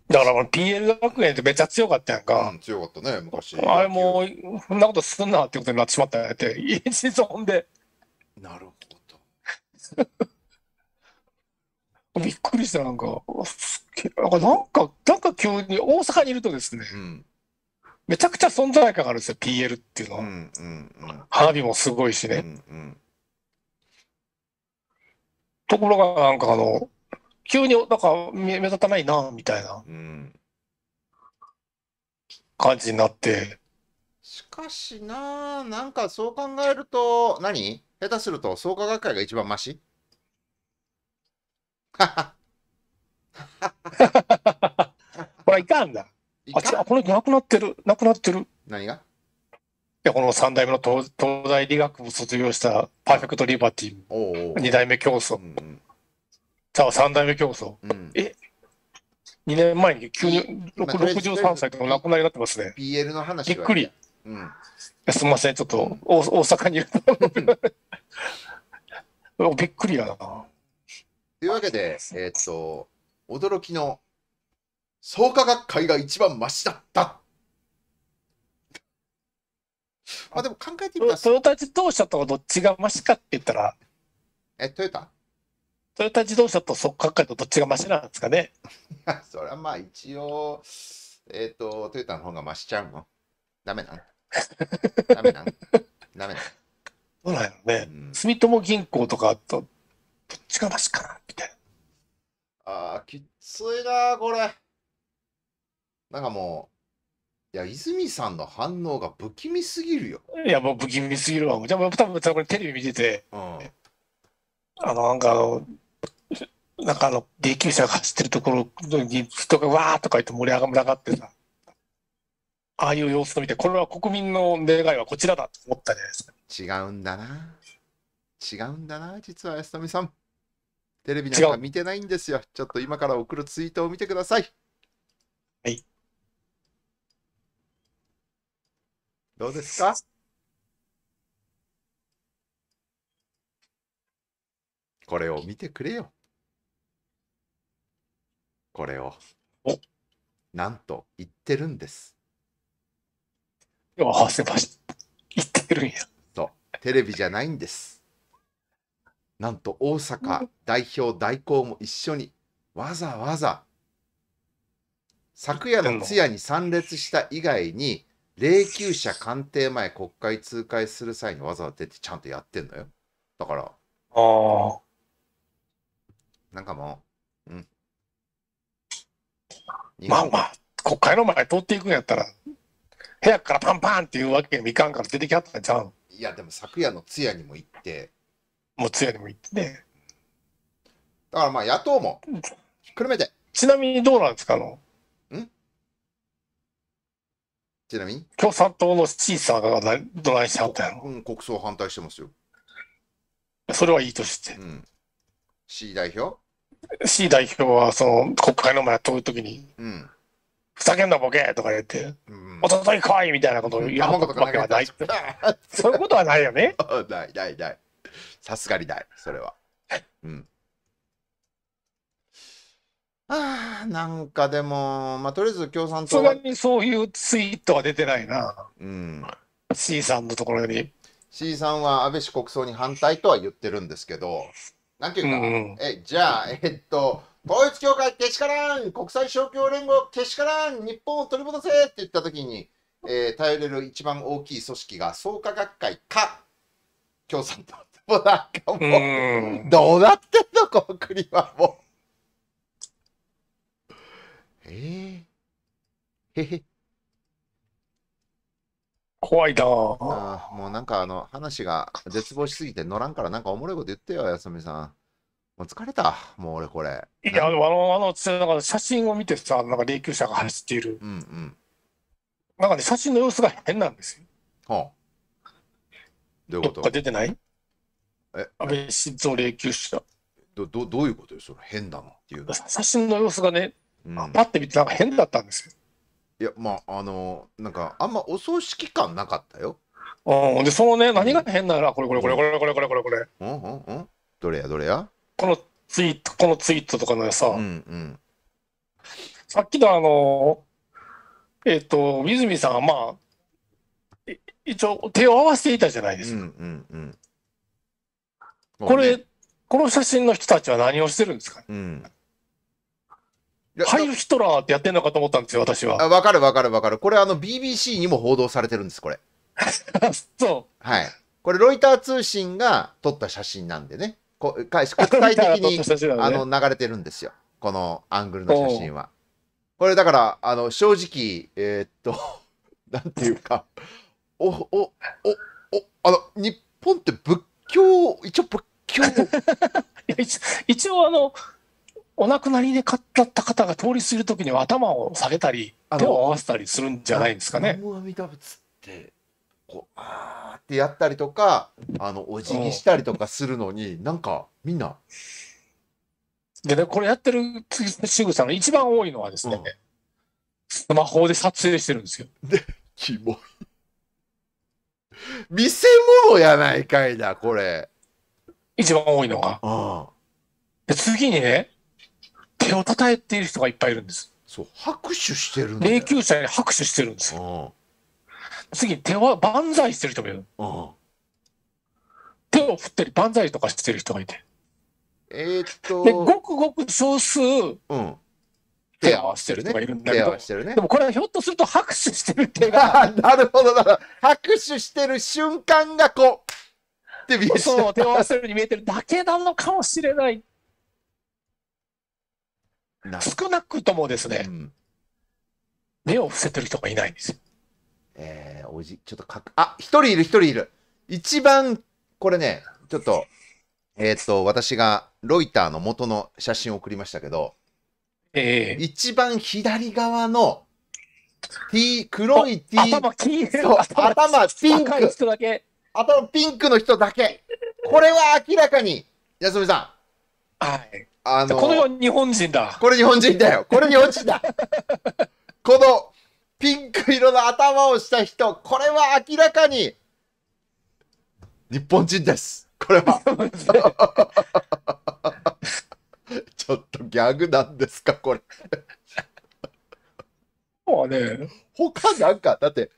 Speaker 2: だから PL 学園ってめっちゃ強かったやんか。うん、強かったね、昔。あれもう、そんなことすんなってことになってしまったんやって、一存で。なるほど。びっくりした、なんか。なんか、なんか急に大阪にいるとですね、うん、めちゃくちゃ存在感があるんですよ、PL っていうのは。花火もすごいしね。うんうん、ところが、なんかあの、急になんか目立たないな、みたいな感じになって。
Speaker 1: しかしな、なんかそう考えると、何下手すると創価学会が一番マシ
Speaker 2: ほ *laughs* ら、いかんだ。あ、違う、この人なくなってる。なくなってる。何がいや、この三代目の東東大理学部卒業したパーフェクトリバティ、おおう代目競争。うんさあ、三代目競争。うん、え二年前に急に六十三歳とお亡くなりになってますね。BL の話びっくり。うん、すみません、ちょっと、う大阪にいる *laughs* びっくりやな。
Speaker 1: というわけで、えー、っと、驚きの創価学会が一番マシだった
Speaker 2: まあでも考えてみたら。トヨタ自動車とどっちがマシかって言ったら。え、トヨタトヨタ自動車と創価学会とどっちがマシなんですかね。
Speaker 1: それはまあ一応、えっ、と、トヨタの方がマシちゃうのダメなんダメなんダメなんど *laughs* うなんやろね。う
Speaker 2: ん、住友銀行とかとどっちがマシかな
Speaker 1: あー、きついなこれ。なんかもう、いや、泉さんの
Speaker 2: 反応が不気味すぎるよ。いや、もう不気味すぎるわ。じゃあ、多分、これテレビ見てて、うん、あの、なんかあの、なんかあの、霊柩車が走ってるところに人がわーとか言って盛り上がってさ、ああいう様子を見て、これは国民の願いはこちらだと思ったじゃないです
Speaker 1: か。違うんだな。違うんだな、実は安富さん。テレビなんか見てないんですよ。ちょっと今から送るツイートを見てください。
Speaker 2: はい。どうで
Speaker 1: すかこれを見てくれよ。これを。なんと言ってるんです。ああ、せバス。言ってるんや。そう。テレビじゃないんです。なんと大阪代表代行も一緒にわざわざ昨夜の通夜に参列した以外に霊柩車官邸前国会通過する際にわざわざ出てちゃんとやってんのよだか
Speaker 2: らあなんかもううんまあまあ国会の前通っていくんやったら部屋からパンパンっていうわけにもいかんから出てきはったんちゃう
Speaker 1: いやでも昨
Speaker 2: 夜の通夜にも行ってもう通でも言って
Speaker 1: て。だからまあ野党も、くるめて。
Speaker 2: ちなみにどうなんですかあの、んちなみに共産党のシーサーがどないしはったやろ。うん、国葬反対してますよ。それはいいとして。うん。C 代表 ?C 代表は、その、国会の前通るときに、うん。ふざけんなボケとか言って、うん、おととい来いみたいなことを言わんことわけはない。そういうことはないよね。ないないない。さすがにない、それは。うん。
Speaker 1: ああ、なんかでも、まあ、とりあえず共産党は。そ
Speaker 2: にそういうツイートは出てないな。うん。C さんのところに。
Speaker 1: C さんは安倍氏国葬に反対とは言ってるんですけど、なんていうか、うん、え、じゃあ、えっと、統一教会けしからん、国際勝共連合けしからん、日本を取り戻せって言ったときに、えー、頼れる一番大きい組織が創価学会か共産党もうなんか
Speaker 2: もう
Speaker 1: どうなってんのこの国はもう。ええー。へへ。怖いなあもうなんかあの話が絶望しすぎて乗らんからなんかおもろいこと言ってよ、やすみさん。もう疲れた、もう俺これ。
Speaker 2: いや、あの、あの、なんか写真を見てさ、なんか霊柩車が走っている。うんうん。なんかね、写真の様子が変なんですよ。はあ。どういうこと出てないえ安倍晋三霊柩師が。どどどういうことよ、その変なのっていうの。写真の様子がね、うん、
Speaker 1: パッて見てなんか変だったんですよ。いや、まあ、あの、なんか、あんまお葬
Speaker 2: 式感なかったよ。うん、で、そのね、何が変なら、これこれこれこれこれこれこれこれ。うんうんうん。どれやどれやこのツイート、このツイートとかのさ、うんうん、さっきのあの、えっ、ー、と、泉さんはまあ、一応手を合わせていたじゃないですか。うんうんうんこれ、この写真の人たちは何をしてるんですか、ね、うん、ハイヒトラーってやってんのかと思ったんですよ、私は。
Speaker 1: わかるわかるわかる。これ、あの、BBC にも報道されてるんです、これ。*laughs* そう。はい。これ、ロイター通信が撮った写真なんでね。こ国際的に、*laughs* ね、あの流れてるんですよ。このアングルの写真は。これ、だから、あの、正直、えー、っと、*laughs* なんていうかお、お、お、お、あの、日本って仏教、一応仏
Speaker 2: 教。一 *laughs* 一応あの、お亡くなりで買った方が通り過ぎるときには頭を下げたり、手を合わせたりするんじゃないですかね。阿弥陀仏って、
Speaker 1: こう、あーってやったりとか、あの、お辞儀したりとかする
Speaker 2: のに、なんか、みんな。で、ね、これやってる次し仕草の一番多いのはですね、うん、スマホで撮影してるんですよ。で、キモい。見せ物やないかいな、これ。一番多いのが。ああ次にね、手をたたえている人がいっぱいいるんです。そう、拍手してるん霊柩車に拍手してるんですよ。次、手は万歳してる人もいる。手を振ったり万歳とかしてる人がいて。
Speaker 1: えー、っと。で、ごくごく少数、う
Speaker 2: ん、手合わせてる人がいるんだけど、ねね、でも
Speaker 1: これはひょっとすると拍手してる手が *laughs* なるほどなるほど拍手してる瞬間がこうって見えそう手を合わせるように
Speaker 2: 見えてるだけなのかもしれない少なくともですね、うん、目を伏せてる人がいないんですよえ
Speaker 1: ー、おじちょっとかくあ一人いる一人いる一番これねちょっとえっ、と私がロイターの元の写真を送りましたけどええ、一番左側の T、黒い T、頭黄色頭ピンク頭ピンクの人だけ。これは明らかに、安住さ
Speaker 2: ん。はい。あの、この日本人だ。これ日本人だ
Speaker 1: よ。これ日本人だ。*laughs* このピンク色の頭をした人、これは明らかに、日本人です。これは。ちょっとギャグなんですか、これ。まあね。他なんか、だって、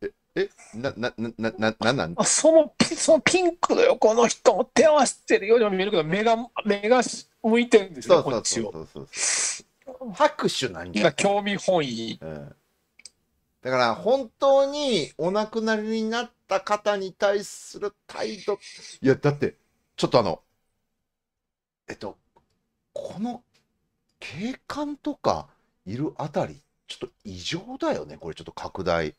Speaker 1: え、
Speaker 2: えな、な、
Speaker 1: な、な、な、なんそ
Speaker 2: の、そのピンクの横の人も手合してるようにも見えるけど、目が、目が向いてるんですよ、そう
Speaker 1: そうそう拍手な
Speaker 2: んじゃ興味本位。うんだから本当に
Speaker 1: お亡くなりになった方に対する態度。いや、だって、ちょっとあの、えっと、この景観とかいるあたりちょっと異常だよねこれちょっと拡大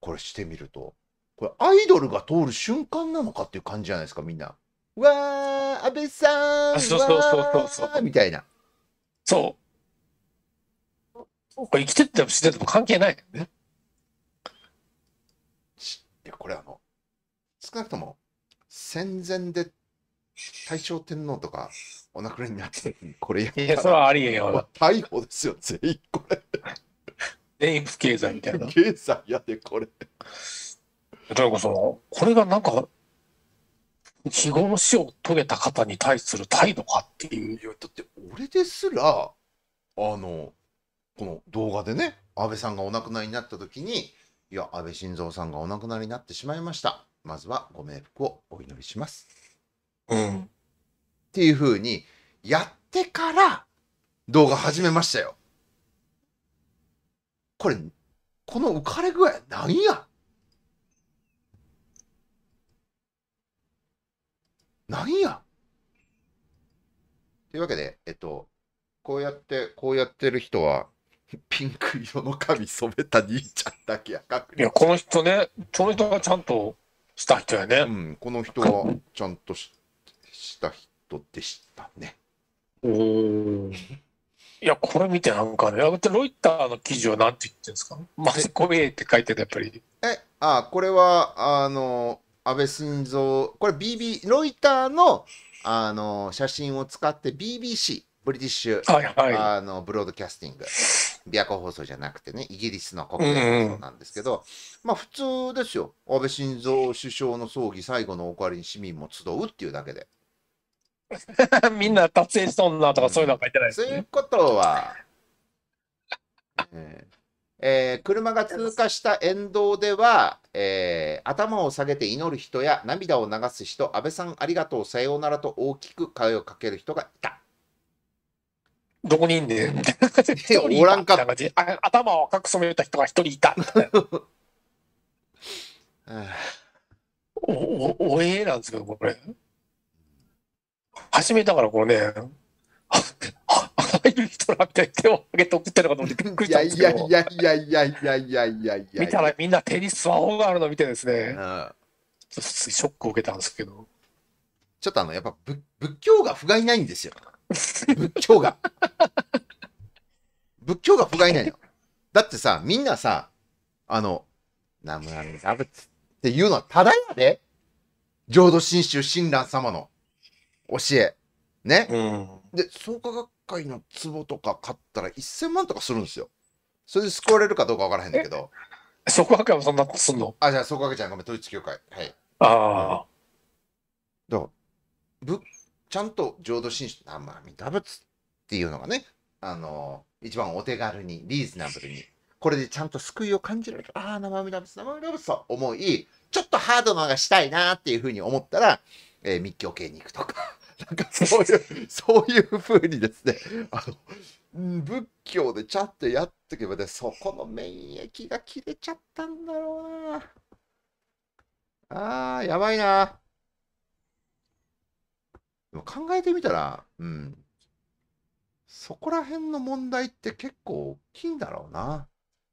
Speaker 1: これしてみるとこれアイドルが通る瞬間なのかっていう感じじゃないですかみんなうわー安倍さんそうそうそう
Speaker 2: そうみたいなそうこれ生きてても死んでても関係ないね
Speaker 1: いやこれあの少なくとも戦前で大正天皇とかお亡くなりになって、これやったら。いや、それはありえんよ。
Speaker 2: 逮捕ですよ、全員これ。全員不経済みたいな。経済やで、これ。だからその、これがなんか、死頃の死を遂げた方に対する態度かっていう。いや、だって俺ですら、あ
Speaker 1: の、この動画でね、安倍さんがお亡くなりになった時に、いや、安倍晋三さんがお亡くなりになってしまいました。まずはご冥福をお祈りします。うん。っていうふうにやってから動画始めましたよ。これ、この浮かれ具合なんやなんやというわけで、えっと、こうやって、こうやってる人は、*laughs* ピンク色の髪染めた兄ちゃんだけやかいや、この人ね、この人がちゃんとした人やね。うん、この人はちゃんとし
Speaker 2: した人。トでしたね。おいや、これ見てなんかね、ロイターの記事はなんて言ってるんですかマスコミって書いてた、やっぱり。
Speaker 1: え、あ、これは、あの、安倍晋三、これ BB、ロイターの、あの、写真を使って BBC、ブリティッシュ、はいはい、あの、ブロードキャスティング。琵琶湖放送じゃなくてね、イギリスの国営放送なんですけど、うん、まあ普通ですよ。安倍晋三首相の葬儀、最後のおかわりに市民も集うっていう
Speaker 2: だけで。*laughs* みんな達成しとんなとかそういうのは書いてないです、ね。ということは、えー
Speaker 1: えー、車が通過した沿道では、えー、頭を下げて祈る人や涙を流す人、安倍さんありがとう、さようならと大きく声をかける人がいた。
Speaker 2: どこにいんねん。*laughs* おらんかった。頭を赤く染めた人が一人いた。*laughs* お、お、おえなんですけど、これ。始めたからこうね、入る人らみたいに手を挙げて送ってるかと思ってびっくりしたんですけど。いやいやいやいやいやいやいや見たらみんな手にスマホがあるの見てですね。うん、ちょっとショックを受けたんですけど。
Speaker 1: ちょっとあの、やっぱ仏仏教が不甲斐ないんですよ。*laughs* 仏教が。仏教が不甲斐ないの。だってさ、みんなさ、あの、ナムアミダブツっていうのはただやで浄土真宗親鸞様の。教え。ね。うん、で、創価学会の壺とか買ったら1000万とかするんですよ。それで救われるかどうかわからへんだけど。創価学会もそんなすんのあ、じゃあ創価学会ちゃんごめん、統一教会。はい。ああ。だちゃんと浄土真宗、あ、まあ、弥陀仏っていうのがね、あのー、一番お手軽に、リーズナブルに。これでちゃんと救いを感じられる。ああ、生身だブス、生身だブスと思い、ちょっとハードのがしたいなっていうふうに思ったら、えー、密教系に行くとか。なんかそういう、そういうふうにですね、あの、仏教でちゃってやってけばね、そこの免疫が切れちゃったんだろうな。ああ、やばいな。でも考えてみたら、うん。そこら辺の問題って結構大きいんだろうな。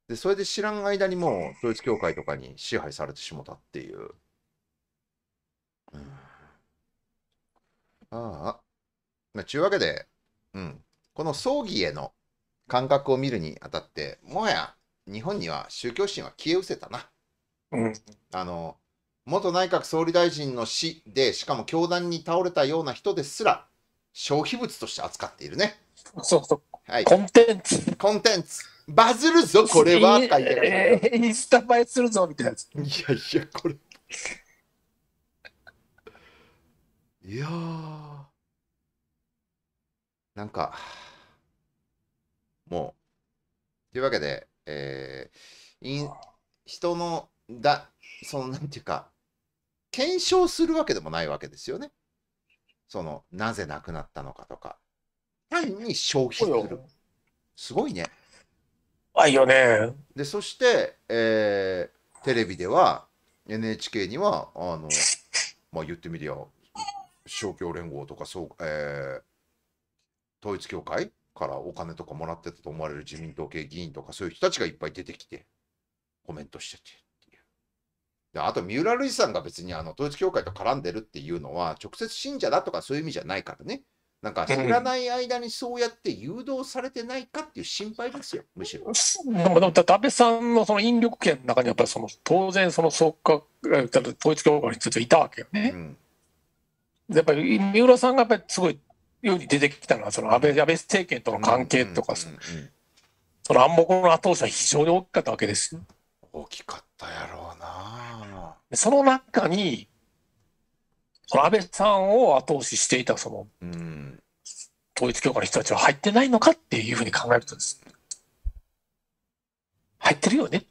Speaker 1: で、それで知らん間にもう統一教会とかに支配されてしもたっていう。ああ。まあ、ちゅうわけで、うん。この葬儀への感覚を見るにあたって、もはや日本には宗教心は消え失せたな。うん。あの、元内閣総理大臣の死で、しかも教団に倒れたような人ですら、消費物として扱っているね。そうそう。はい、コンテンツ。コンテンツ。バズるぞ、これは。えー、インスタ映えするぞ、みたいなやつ。いやいや、これ。いやー、なんか、もう、というわけで、えー、いん人の、だ、その、なんていうか、検証するわけでもないわけですよね。その、なぜ亡くなったのかとか。単に消費する。すごいね。あ、いいよね。で、そして、えー、テレビでは、NHK には、あの、*laughs* まあ言ってみりゃ、勝共連合とかそう、えー、統一教会からお金とかもらってたと思われる自民党系議員とかそういう人たちがいっぱい出てきてコメントしててっていう。であと三浦瑠麗さんが別にあの統一教会と絡んでるっていうのは直接信者だ
Speaker 2: とかそういう意味じゃないからね。なんか知らな
Speaker 1: い間にそうやって誘導されてない
Speaker 2: かっていう心配ですよ、むしろ。でも、安倍さんのその引力圏の中に、やっぱりその当然、その総括、統一教会についていたわけよね。うんやっぱり三浦さんがやっぱりすごいように出てきたのはその安倍安倍政権との関係とか、その暗黙の後押しは非常に大きかったわけですよ。大きかったやろうな。その中にその安倍さんを後押ししていたその、うん、統一教会の人たちは入ってないのかっていうふうに考えるとです、入ってるよね。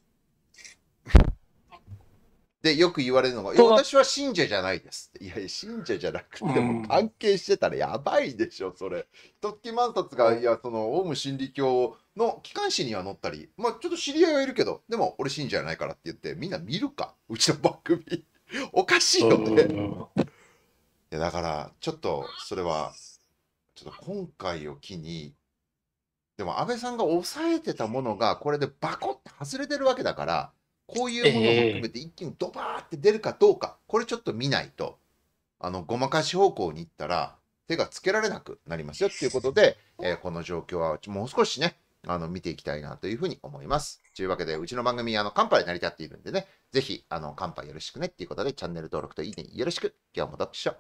Speaker 1: で、よく言われるのが、私は信者じゃないです。いやいや、信者じゃなくても関係してたらやばいでしょ、それ。トッキ万札が、いや、その、オウム真理教の機関誌には載ったり、まあ、ちょっと知り合いはいるけど、でも、俺信者じゃないからって言って、みんな見るか、うちの番組。*laughs* おかしいよね。いや、だから、ちょっと、それは、ちょっと今回を機に、でも安倍さんが抑えてたものが、これでバコって外れてるわけだから、
Speaker 2: こういうものも含め
Speaker 1: て一気にドバーって出るかどうか、これちょっと見ないと、あの、ごまかし方向に行ったら、手がつけられなくなりますよっていうことで、えー、この状況はもう少しね、あの、見ていきたいなというふうに思います。というわけで、うちの番組、あの、カンパで成り立っているんでね、
Speaker 2: ぜひ、あの、カンパよろしくねっていうことで、チャンネル登録といいねよろしく。今日も読書。